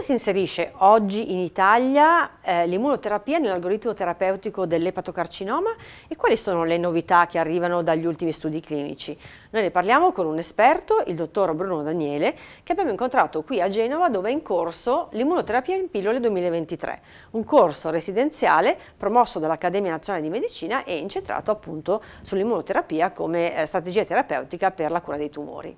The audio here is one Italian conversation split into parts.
Come si inserisce oggi in Italia eh, l'immunoterapia nell'algoritmo terapeutico dell'epatocarcinoma e quali sono le novità che arrivano dagli ultimi studi clinici? Noi ne parliamo con un esperto, il dottor Bruno Daniele, che abbiamo incontrato qui a Genova dove è in corso l'immunoterapia in pillole 2023, un corso residenziale promosso dall'Accademia Nazionale di Medicina e incentrato appunto sull'immunoterapia come eh, strategia terapeutica per la cura dei tumori.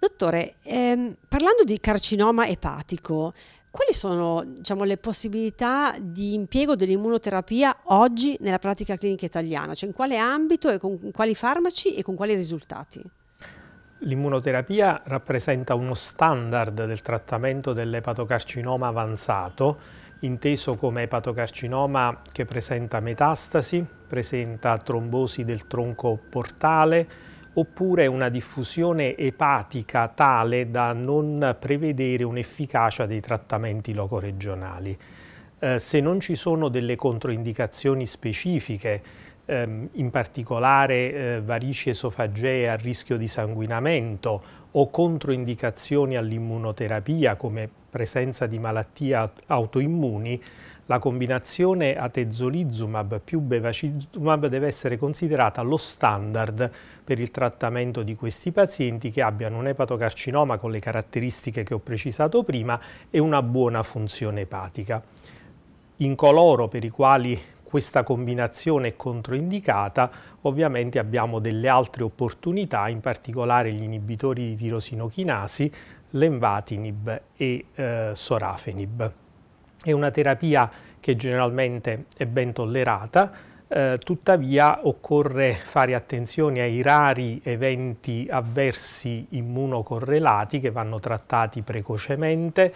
Dottore, ehm, parlando di carcinoma epatico, quali sono diciamo, le possibilità di impiego dell'immunoterapia oggi nella pratica clinica italiana? Cioè in quale ambito e con quali farmaci e con quali risultati? L'immunoterapia rappresenta uno standard del trattamento dell'epatocarcinoma avanzato, inteso come epatocarcinoma che presenta metastasi, presenta trombosi del tronco portale, oppure una diffusione epatica tale da non prevedere un'efficacia dei trattamenti locoregionali. Eh, se non ci sono delle controindicazioni specifiche, ehm, in particolare eh, varici esofagee a rischio di sanguinamento o controindicazioni all'immunoterapia come presenza di malattie autoimmuni, la combinazione atezolizumab più bevacizumab deve essere considerata lo standard per il trattamento di questi pazienti che abbiano un epatocarcinoma con le caratteristiche che ho precisato prima e una buona funzione epatica. In coloro per i quali questa combinazione è controindicata, ovviamente abbiamo delle altre opportunità, in particolare gli inibitori di tirosinochinasi, lenvatinib e eh, sorafenib. È una terapia che generalmente è ben tollerata, eh, tuttavia occorre fare attenzione ai rari eventi avversi immunocorrelati che vanno trattati precocemente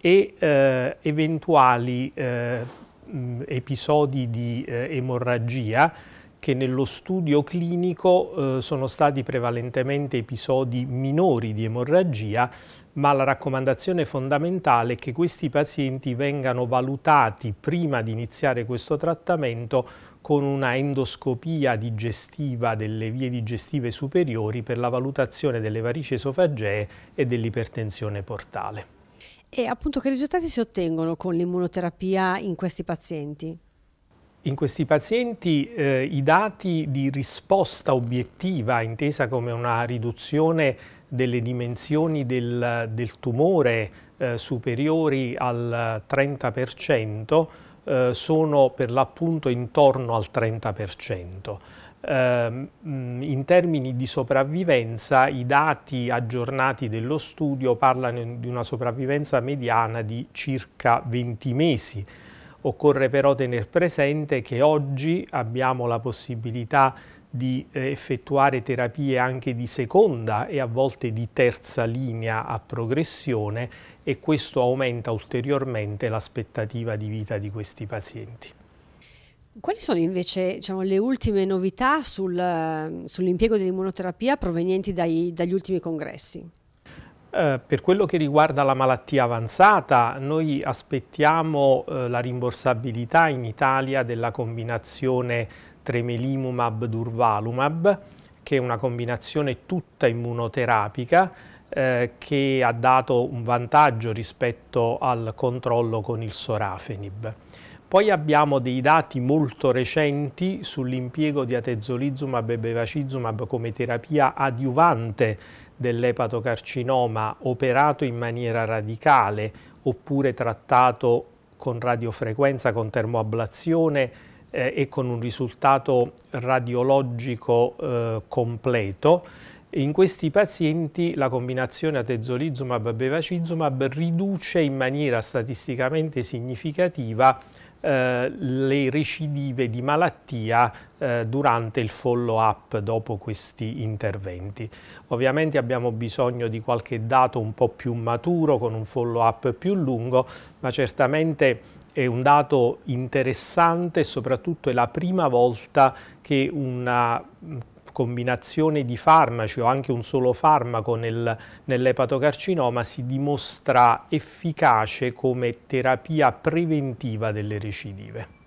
e eh, eventuali eh, mh, episodi di eh, emorragia che nello studio clinico eh, sono stati prevalentemente episodi minori di emorragia, ma la raccomandazione fondamentale è che questi pazienti vengano valutati prima di iniziare questo trattamento con una endoscopia digestiva delle vie digestive superiori per la valutazione delle varici esofagee e dell'ipertensione portale. E appunto che risultati si ottengono con l'immunoterapia in questi pazienti? In questi pazienti eh, i dati di risposta obiettiva, intesa come una riduzione delle dimensioni del, del tumore eh, superiori al 30%, eh, sono per l'appunto intorno al 30%. Ehm, in termini di sopravvivenza i dati aggiornati dello studio parlano di una sopravvivenza mediana di circa 20 mesi. Occorre però tenere presente che oggi abbiamo la possibilità di eh, effettuare terapie anche di seconda e a volte di terza linea a progressione e questo aumenta ulteriormente l'aspettativa di vita di questi pazienti. Quali sono invece diciamo, le ultime novità sul, sull'impiego dell'immunoterapia provenienti dai, dagli ultimi congressi? Eh, per quello che riguarda la malattia avanzata, noi aspettiamo eh, la rimborsabilità in Italia della combinazione tremelimumab-durvalumab, che è una combinazione tutta immunoterapica eh, che ha dato un vantaggio rispetto al controllo con il sorafenib. Poi abbiamo dei dati molto recenti sull'impiego di atezolizumab e bevacizumab come terapia adiuvante dell'epatocarcinoma operato in maniera radicale oppure trattato con radiofrequenza, con termoablazione eh, e con un risultato radiologico eh, completo. In questi pazienti la combinazione atezolizumab-bevacizumab riduce in maniera statisticamente significativa eh, le recidive di malattia eh, durante il follow up dopo questi interventi. Ovviamente abbiamo bisogno di qualche dato un po' più maturo con un follow up più lungo, ma certamente è un dato interessante e soprattutto è la prima volta che una combinazione di farmaci o anche un solo farmaco nel, nell'epatocarcinoma si dimostra efficace come terapia preventiva delle recidive.